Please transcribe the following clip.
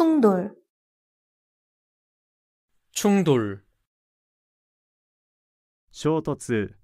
충돌 충돌 衝突